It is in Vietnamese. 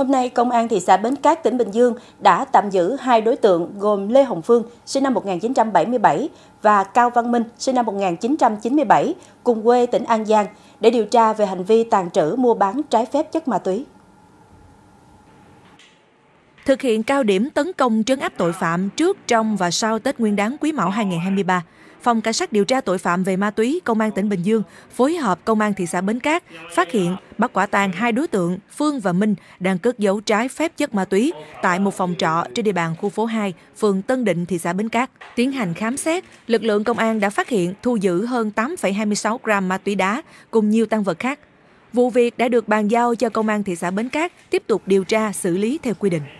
Hôm nay, Công an thị xã Bến Cát, tỉnh Bình Dương đã tạm giữ hai đối tượng gồm Lê Hồng Phương, sinh năm 1977 và Cao Văn Minh, sinh năm 1997, cùng quê tỉnh An Giang, để điều tra về hành vi tàn trữ mua bán trái phép chất ma túy thực hiện cao điểm tấn công trấn áp tội phạm trước, trong và sau Tết Nguyên đán Quý Mão 2023. Phòng Cảnh sát điều tra tội phạm về ma túy Công an tỉnh Bình Dương phối hợp Công an thị xã Bến Cát phát hiện bắt quả tang hai đối tượng Phương và Minh đang cất giấu trái phép chất ma túy tại một phòng trọ trên địa bàn khu phố 2, phường Tân Định, thị xã Bến Cát. Tiến hành khám xét, lực lượng công an đã phát hiện thu giữ hơn 8,26 gram ma túy đá cùng nhiều tăng vật khác. Vụ việc đã được bàn giao cho Công an thị xã Bến Cát tiếp tục điều tra xử lý theo quy định.